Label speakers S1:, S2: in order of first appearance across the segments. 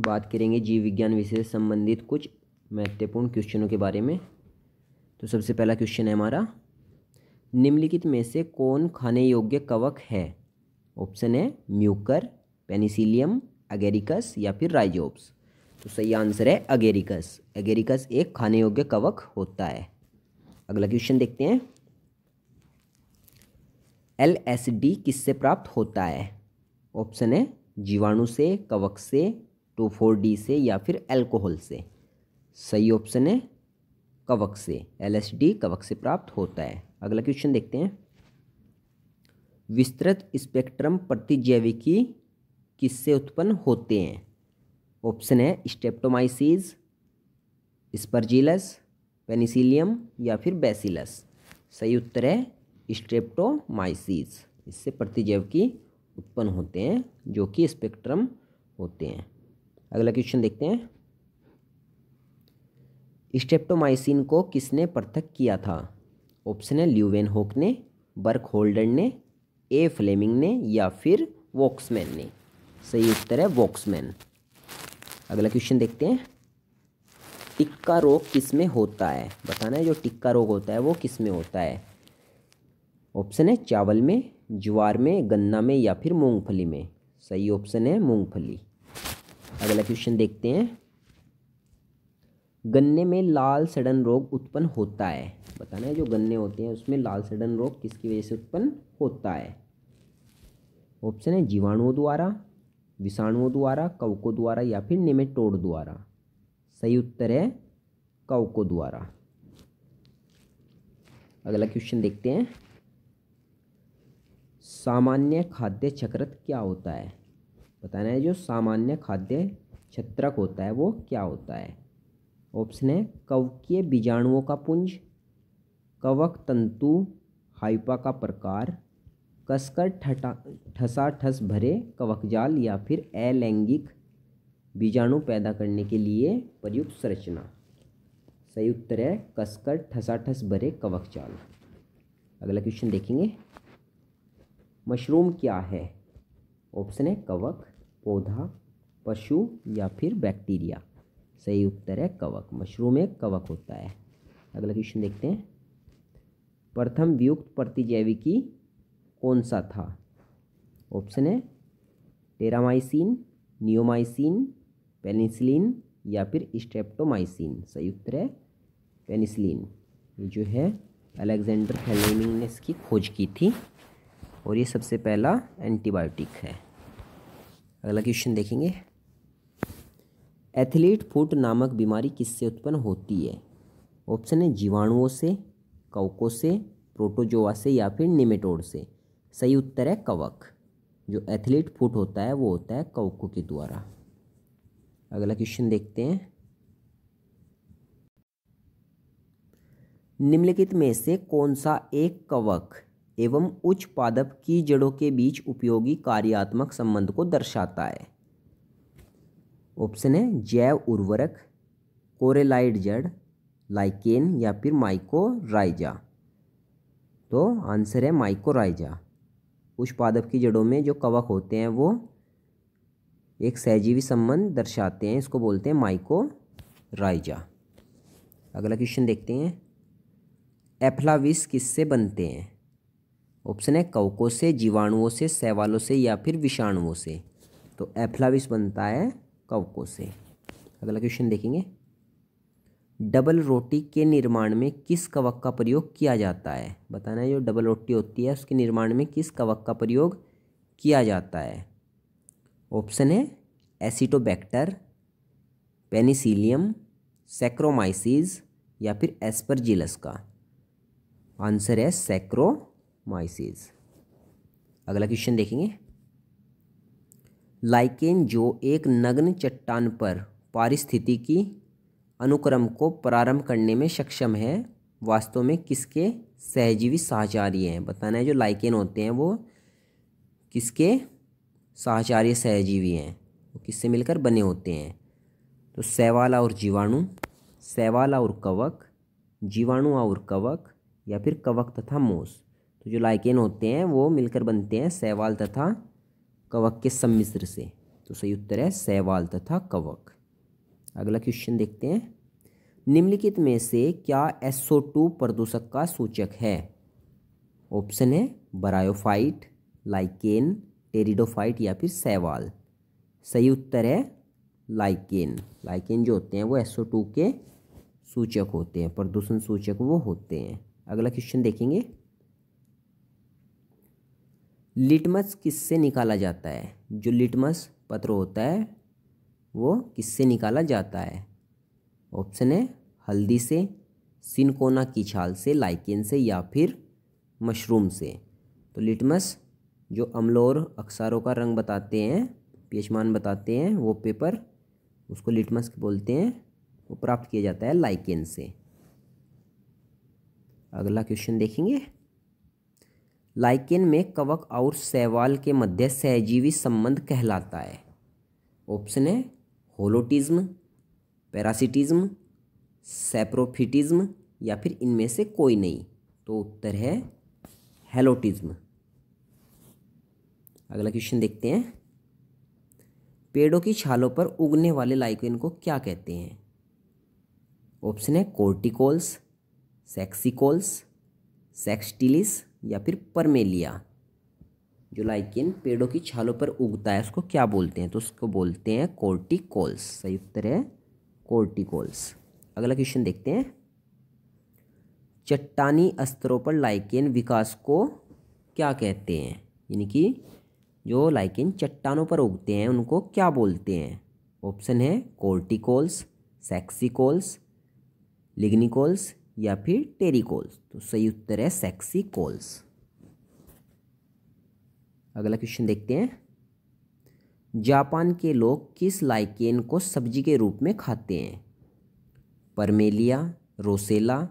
S1: बात करेंगे जीव विज्ञान विषय से संबंधित कुछ महत्वपूर्ण क्वेश्चनों के बारे में तो सबसे पहला क्वेश्चन है हमारा निम्नलिखित में से कौन खाने योग्य कवक है ऑप्शन है म्यूकर पेनिसिलियम अगेरिकस या फिर राइजोब्स तो सही आंसर है अगेरिकस अगेरिकस एक खाने योग्य कवक होता है अगला क्वेश्चन देखते हैं एल एस डी किससे प्राप्त होता है ऑप्शन है जीवाणु से कवक से टू फोर डी से या फिर एल्कोहल से सही ऑप्शन है कवक से डी कवक से प्राप्त होता है अगला क्वेश्चन देखते हैं विस्तृत स्पेक्ट्रम प्रतिजैविकी किससे उत्पन्न होते हैं ऑप्शन है स्टेप्टोमाइसिस स्पर्जिलस पेनिसिलियम या फिर बेसिलस सही उत्तर है स्ट्रेप्टोमाइसिस इससे प्रतिजैविकी उत्पन्न होते हैं जो कि स्पेक्ट्रम होते हैं अगला क्वेश्चन देखते हैं स्टेप्टोमाइसिन को किसने पृथक किया था ऑप्शन है ल्यूवेन होक ने बर्क होल्डर ने ए फ्लेमिंग ने या फिर वॉक्समैन ने सही उत्तर है वॉक्समैन अगला क्वेश्चन देखते हैं टिक्का रोग किस में होता है बताना है जो टिक्का रोग होता है वो किस में होता है ऑप्शन है चावल में ज्वार में गन्ना में या फिर मूंगफली में सही ऑप्शन है मूंगफली अगला क्वेश्चन देखते हैं गन्ने में लाल सड़न रोग उत्पन्न होता है बताना है जो गन्ने होते हैं उसमें लाल सड़न रोग किसकी वजह से उत्पन्न होता है ऑप्शन है जीवाणुओं द्वारा विषाणुओं द्वारा कवकों द्वारा या फिर निमेटोड़ द्वारा सही उत्तर है कवकों द्वारा अगला क्वेश्चन देखते हैं सामान्य खाद्य चक्रत क्या होता है बताना है जो सामान्य खाद्य छत्रक होता है वो क्या होता है ऑप्शन है कवकीय बीजाणुओं का पुंज कवक तंतु हाइपा का प्रकार कसकर ठसा ठस थस भरे कवक जाल या फिर अलैंगिक बीजाणु पैदा करने के लिए प्रयुक्त संरचना सही उत्तर है कसकर ठसा ठस भरे कवक जाल अगला क्वेश्चन देखेंगे मशरूम क्या है ऑप्शन है कवक पौधा पशु या फिर बैक्टीरिया सही उत्तर है कवक मशरूम एक कवक होता है अगला क्वेश्चन देखते हैं प्रथम वियुक्त प्रतिजैविकी कौन सा था ऑप्शन है टेरामाइसिन नियोमाइसिन पेनिसिलिन या फिर स्टेप्टोमाइसिन सही उत्तर है पेनिसिलिन ये जो है अलेक्जेंडर फेलेमिंग ने इसकी खोज की थी और ये सबसे पहला एंटीबायोटिक है अगला क्वेश्चन देखेंगे एथलीट फुट नामक बीमारी किससे उत्पन्न होती है ऑप्शन है जीवाणुओं से कवकों से प्रोटोजोआ से या फिर निमेटोड से सही उत्तर है कवक जो एथलीट फुट होता है वो होता है कवकों के द्वारा अगला क्वेश्चन देखते हैं निम्नलिखित में से कौन सा एक कवक एवं उच्च पादप की जड़ों के बीच उपयोगी कार्यात्मक संबंध को दर्शाता है ऑप्शन है जैव उर्वरक कोरेलाइड जड़ लाइकेन या फिर माइकोराइजा तो आंसर है माइकोराइजा उच्च पादप की जड़ों में जो कवक होते हैं वो एक सहजीवी संबंध दर्शाते हैं इसको बोलते हैं माइकोराइजा अगला क्वेश्चन देखते हैं एफ्लाविस किससे बनते हैं ऑप्शन है कवकों से जीवाणुओं से सैवालों से या फिर विषाणुओं से तो एफ्लाविस बनता है कवकों से अगला क्वेश्चन देखेंगे डबल रोटी के निर्माण में किस कवक का प्रयोग किया जाता है बताना है जो डबल रोटी होती है उसके निर्माण में किस कवक का प्रयोग किया जाता है ऑप्शन है एसिटोबैक्टर पेनिसिलियम सेक्रोमाइसिस या फिर एस्परजिलस का आंसर है सेक्रो माइसेज अगला क्वेश्चन देखेंगे लाइकेन जो एक नग्न चट्टान पर पारिस्थितिकी अनुक्रम को प्रारंभ करने में सक्षम है वास्तव में किसके सहजीवी सहचार्य हैं बताना है जो लाइकेन होते हैं वो किसके सहचार्य सहजीवी हैं वो किससे मिलकर बने होते हैं तो सैवाला और जीवाणु सैवाला और कवक जीवाणु और कवक या फिर कवक तथा मोस तो जो लाइकेन होते हैं वो मिलकर बनते हैं सैवाल तथा कवक के सम्मिश्र से तो सही उत्तर है सैवाल तथा कवक अगला क्वेश्चन देखते हैं निम्नलिखित में से क्या एसओ टू प्रदूषक का सूचक है ऑप्शन है बरायोफाइट लाइकेन टेरिडोफाइट या फिर सैवाल सही उत्तर है लाइकेन लाइकेन जो होते हैं वो एसओ टू के सूचक होते हैं प्रदूषण सूचक वो होते हैं अगला क्वेश्चन देखेंगे लिटमस किससे निकाला जाता है जो लिटमस पत्र होता है वो किससे निकाला जाता है ऑप्शन है हल्दी से सिनकोना की छाल से लाइकेन से या फिर मशरूम से तो लिटमस जो अम्ल और अक्सारों का रंग बताते हैं पेशमान बताते हैं वो पेपर उसको लिटमस बोलते हैं वो प्राप्त किया जाता है लाइकेन से अगला क्वेश्चन देखेंगे लाइकेन में कवक और सैवाल के मध्य सहजीवी संबंध कहलाता है ऑप्शन है होलोटिज्म पैरासिटिज्म सेप्रोफिटिज्म या फिर इनमें से कोई नहीं तो उत्तर है हेलोटिज्म अगला क्वेश्चन देखते हैं पेड़ों की छालों पर उगने वाले लाइकेन को क्या कहते हैं ऑप्शन है कोर्टिकोल्स सेक्सिकोल्स सेक्सटिलिस या फिर परमेलिया जो लाइकिन पेड़ों की छालों पर उगता है उसको क्या बोलते हैं तो उसको बोलते हैं कोर्टिकोल्स सही उत्तर है कोर्टिकोल्स अगला क्वेश्चन देखते हैं चट्टानी स्तरों पर लाइकेन विकास को क्या कहते हैं यानी कि जो लाइकेन चट्टानों पर उगते हैं उनको क्या बोलते हैं ऑप्शन है कोर्टिकोल्स सेक्सिकोल्स लिग्निकोल्स या फिर टेरिकोल्स तो सही उत्तर है सेक्सी कोल्स अगला क्वेश्चन देखते हैं जापान के लोग किस लाइकेन को सब्जी के रूप में खाते हैं परमेलिया रोसेला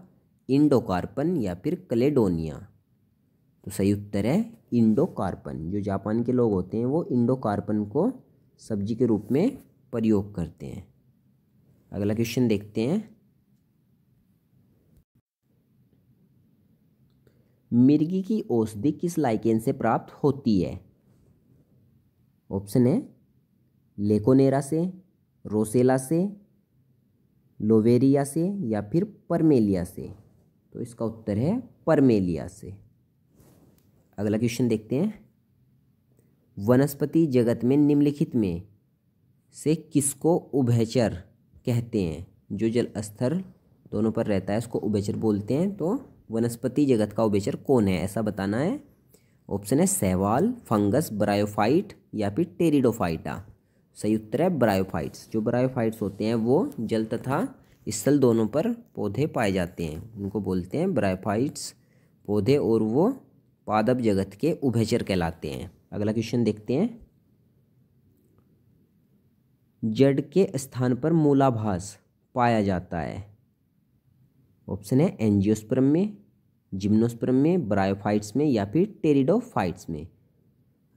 S1: इंडोकार्पन या फिर कलेडोनिया तो सही उत्तर है इंडोकार्पन जो जापान के लोग होते हैं वो इंडोकार्पन को सब्जी के रूप में प्रयोग करते हैं अगला क्वेश्चन देखते हैं मिर्गी की औषधि किस लाइकेन से प्राप्त होती है ऑप्शन है लेकोनेरा से रोसेला से लोवेरिया से या फिर परमेलिया से तो इसका उत्तर है परमेलिया से अगला क्वेश्चन देखते हैं वनस्पति जगत में निम्नलिखित में से किसको उभयचर कहते हैं जो जल स्तर दोनों पर रहता है उसको उभयचर बोलते हैं तो वनस्पति जगत का उभेचर कौन है ऐसा बताना है ऑप्शन है सहवाल फंगस ब्रायोफाइट या फिर टेरिडोफाइटा सही उत्तर है ब्रायोफाइट्स जो ब्रायोफाइट्स होते हैं वो जल तथा स्थल दोनों पर पौधे पाए जाते हैं उनको बोलते हैं ब्रायोफाइट्स पौधे और वो पादप जगत के उभेचर कहलाते हैं अगला क्वेश्चन देखते हैं जड़ के स्थान पर मूलाभास पाया जाता है ऑप्शन है एंजियोस्पर्म में जिम्नोस्पर्म में ब्रायोफाइट्स में या फिर टेरिडोफाइट्स में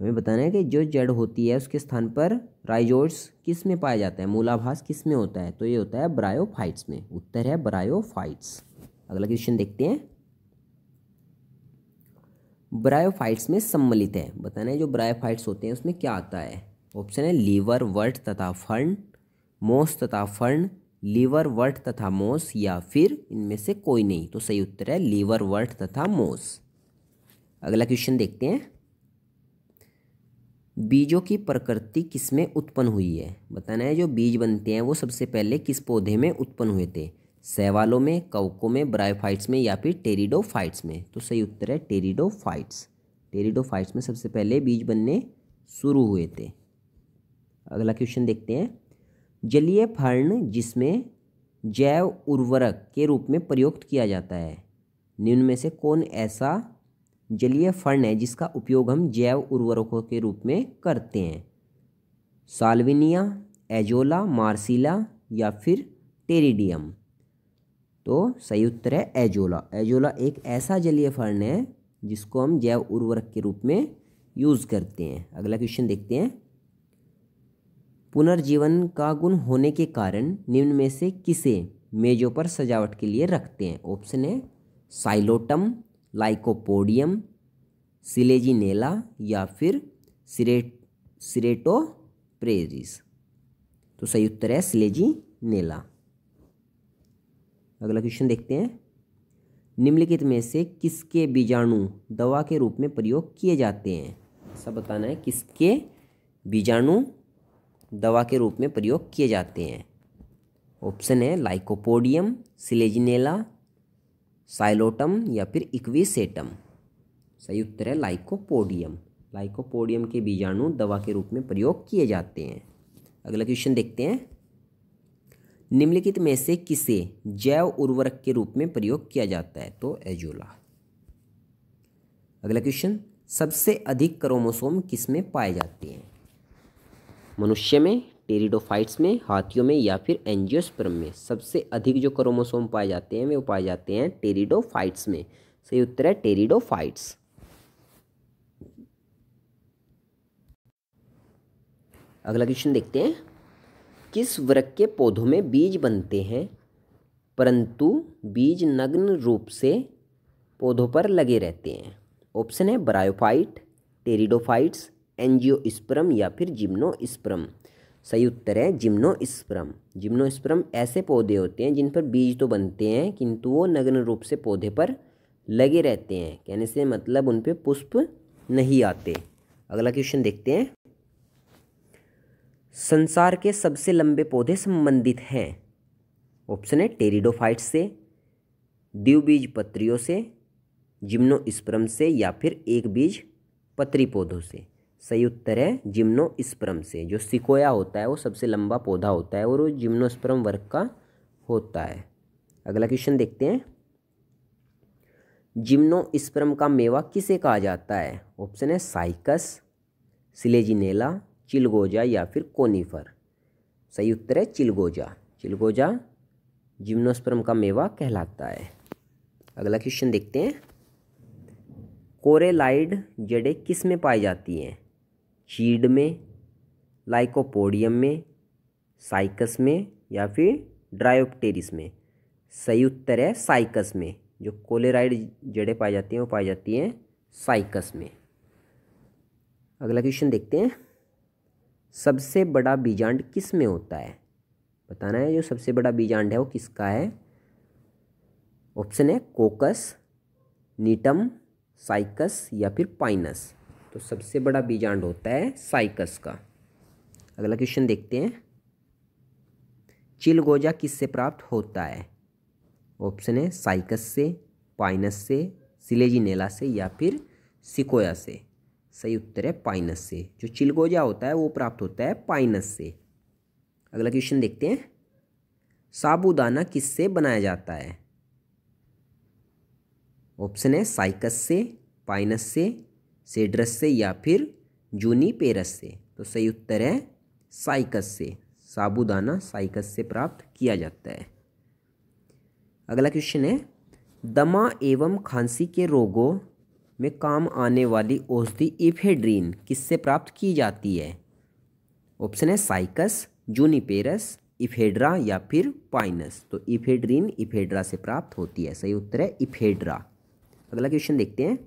S1: हमें बताना है कि जो जड़ होती है उसके स्थान पर राइजोड्स किस में पाया जाता है मूलाभास किस में होता है तो ये होता है ब्रायोफाइट्स में उत्तर है ब्रायोफाइट्स अगला क्वेश्चन देखते हैं ब्रायोफाइट्स में सम्मिलित है बताना है जो ब्रायोफाइट्स होते हैं उसमें क्या आता है ऑप्शन है लीवर वर्ट तथा फर्न मोस तथा फर्न लीवर वर्ट तथा मोस या फिर इनमें से कोई नहीं तो सही उत्तर है लीवर वर्ट तथा मोस अगला क्वेश्चन देखते हैं बीजों की प्रकृति किसमें उत्पन्न हुई है बताना है जो बीज बनते हैं वो सबसे पहले किस पौधे में उत्पन्न हुए थे सेवालों में कवकों में ब्रायोफाइट्स में या फिर टेरिडोफाइट्स में तो सही उत्तर है टेरिडोफाइट्स टेरिडोफाइट्स में सबसे पहले बीज बनने शुरू हुए थे अगला क्वेश्चन देखते हैं जलीय फर्ण जिसमें जैव उर्वरक के रूप में प्रयुक्त किया जाता है निम्न में से कौन ऐसा जलीय फर्ण है जिसका उपयोग हम जैव उर्वरकों के रूप में करते हैं साल्विनिया एजोला मार्सिला या फिर टेरिडियम तो सही उत्तर है एजोला एजोला एक ऐसा जलीय फर्ण है जिसको हम जैव उर्वरक के रूप में यूज़ करते हैं अगला क्वेश्चन देखते हैं पुनर्जीवन का गुण होने के कारण निम्न में से किसे मेजों पर सजावट के लिए रखते हैं ऑप्शन है साइलोटम लाइकोपोडियम सिलेजिनेला या फिर सिरेट सिरेटो प्रेरिस तो सही उत्तर है सिलेजी नेला अगला क्वेश्चन देखते हैं निम्नलिखित में से किसके बीजाणु दवा के रूप में प्रयोग किए जाते हैं सब बताना है किसके बीजाणु दवा के रूप में प्रयोग किए जाते हैं ऑप्शन है लाइकोपोडियम सिलेजिनेला साइलोटम या फिर इक्विसेटम सही उत्तर है लाइकोपोडियम लाइकोपोडियम के बीजाणु दवा के रूप में प्रयोग किए जाते हैं अगला क्वेश्चन देखते हैं निम्नलिखित में से किसे जैव उर्वरक के रूप में प्रयोग किया जाता है तो एजोला अगला क्वेश्चन सबसे अधिक क्रोमोसोम किस में पाए जाते हैं मनुष्य में टेरिडोफाइट्स में हाथियों में या फिर एंजियोस्पर्म में सबसे अधिक जो क्रोमोसोम पाए जाते हैं वे पाए जाते हैं टेरिडोफाइट्स में सही उत्तर है टेरिडोफाइट्स अगला क्वेश्चन देखते हैं किस वर्ग के पौधों में बीज बनते हैं परंतु बीज नग्न रूप से पौधों पर लगे रहते हैं ऑप्शन है ब्रायोफाइट टेरिडोफाइट्स एनजियो या फिर जिम्नोस्प्रम सही उत्तर है जिम्नोस्प्रम जिम्नोस्प्रम ऐसे पौधे होते हैं जिन पर बीज तो बनते हैं किंतु वो नग्न रूप से पौधे पर लगे रहते हैं कहने से मतलब उन पर पुष्प नहीं आते अगला क्वेश्चन देखते हैं संसार के सबसे लंबे पौधे संबंधित हैं ऑप्शन है टेरिडोफाइट से द्विबीज पत्रियों से जिम्नोस्प्रम से या फिर एक बीज पत्री पौधों से सही उत्तर है जिम्नोस्प्रम से जो सिकोया होता है वो सबसे लंबा पौधा होता है और वो जिम्नोस्प्रम वर्ग का होता है अगला क्वेश्चन देखते हैं जिम्नोस्प्रम का मेवा किसे कहा जाता है ऑप्शन है साइकस सिलेजिनेला चिलगोजा या फिर कोनीफर सही उत्तर है चिलगोजा चिलगोजा जिम्नोस्परम का मेवा कहलाता है अगला क्वेश्चन देखते हैं कोरेलाइड जड़ें किस में पाई जाती हैं चीड में लाइकोपोडियम में साइकस में या फिर ड्रायोप्टेरिस में सही उत्तर है साइकस में जो कोलेराइड जड़ें पाई जाती हैं वो पाई जाती हैं साइकस में अगला क्वेश्चन देखते हैं सबसे बड़ा बीजांड किस में होता है बताना है जो सबसे बड़ा बीजांड है वो किसका है ऑप्शन है कोकस नीटम साइकस या फिर पाइनस तो सबसे बड़ा बीजांड होता है साइकस का अगला क्वेश्चन देखते हैं चिलगोजा किससे प्राप्त होता है ऑप्शन है साइकस से पाइनस से सिलेजिनेला से या फिर सिकोया से सही उत्तर है पाइनस से जो चिलगोजा होता है वो प्राप्त होता है पाइनस से अगला क्वेश्चन देखते हैं साबुदाना किससे बनाया जाता है ऑप्शन है साइकस से पाइनस से सेड्रस से या फिर जूनी पेरस से तो सही उत्तर है साइकस से साबुदाना साइकस से प्राप्त किया जाता है अगला क्वेश्चन है दमा एवं खांसी के रोगों में काम आने वाली औषधि इफेड्रीन किससे प्राप्त की जाती है ऑप्शन है साइकस जूनीपेरस इफेड्रा या फिर पाइनस तो इफेड्रीन इफेड्रा से प्राप्त होती है सही उत्तर है इफेड्रा अगला क्वेश्चन देखते हैं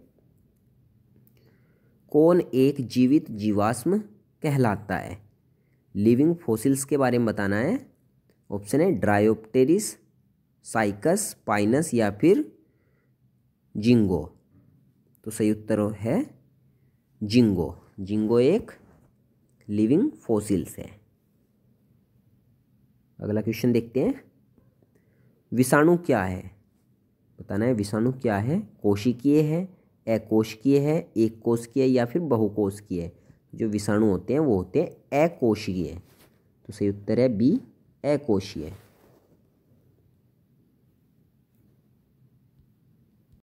S1: कौन एक जीवित जीवाश्म कहलाता है लिविंग फोसिल्स के बारे में बताना है ऑप्शन है ड्रायोप्टेरिस साइकस पाइनस या फिर जिंगो तो सही उत्तर है जिंगो जिंगो एक लिविंग फोसिल्स है अगला क्वेश्चन देखते हैं विषाणु क्या है बताना है विषाणु क्या है कोशिकीय है अकोशिकीय है एक कोशिकीय या फिर की है जो विषाणु होते हैं वो होते हैं अकोशीय तो सही उत्तर है बी अकोशीय